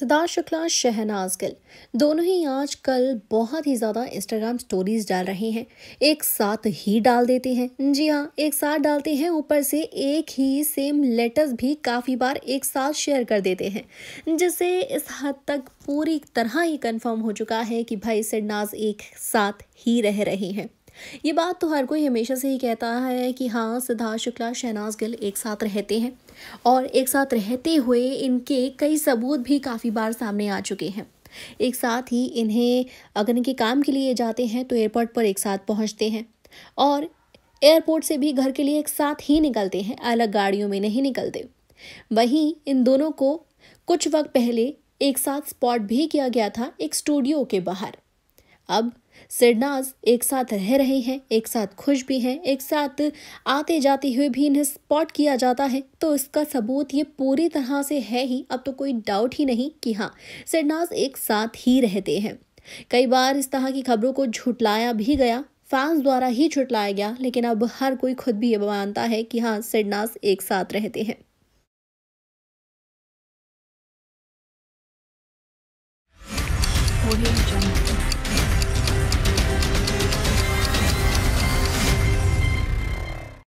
सिद्धार्थ शुक्ला शहनाज गिल दोनों ही आज कल बहुत ही ज़्यादा इंस्टाग्राम स्टोरीज डाल रहे हैं एक साथ ही डाल देते हैं जी हाँ एक साथ डालते हैं ऊपर से एक ही सेम लेटर्स भी काफ़ी बार एक साथ शेयर कर देते हैं जिससे इस हद तक पूरी तरह ही कंफर्म हो चुका है कि भाई सिरनाज एक साथ ही रह रहे हैं ये बात तो हर कोई हमेशा से ही कहता है कि हाँ सिद्धार्थ शुक्ला शहनाज गिल एक साथ रहते हैं और एक साथ रहते हुए इनके कई सबूत भी काफ़ी बार सामने आ चुके हैं एक साथ ही इन्हें अगर इनके काम के लिए जाते हैं तो एयरपोर्ट पर एक साथ पहुंचते हैं और एयरपोर्ट से भी घर के लिए एक साथ ही निकलते हैं अलग गाड़ियों में नहीं निकलते वहीं इन दोनों को कुछ वक्त पहले एक साथ स्पॉट भी किया गया था एक स्टूडियो के बाहर अब सिरनाज एक साथ रह रहे हैं एक साथ खुश भी हैं एक साथ आते जाते हुए भी इन्हें स्पॉट किया जाता है तो इसका सबूत ये पूरी तरह से है ही अब तो कोई डाउट ही नहीं कि हाँ सिरनाज एक साथ ही रहते हैं कई बार इस तरह की खबरों को झुटलाया भी गया फैंस द्वारा ही छुटलाया गया लेकिन अब हर कोई खुद भी ये मानता है कि हाँ सिडनास एक साथ रहते हैं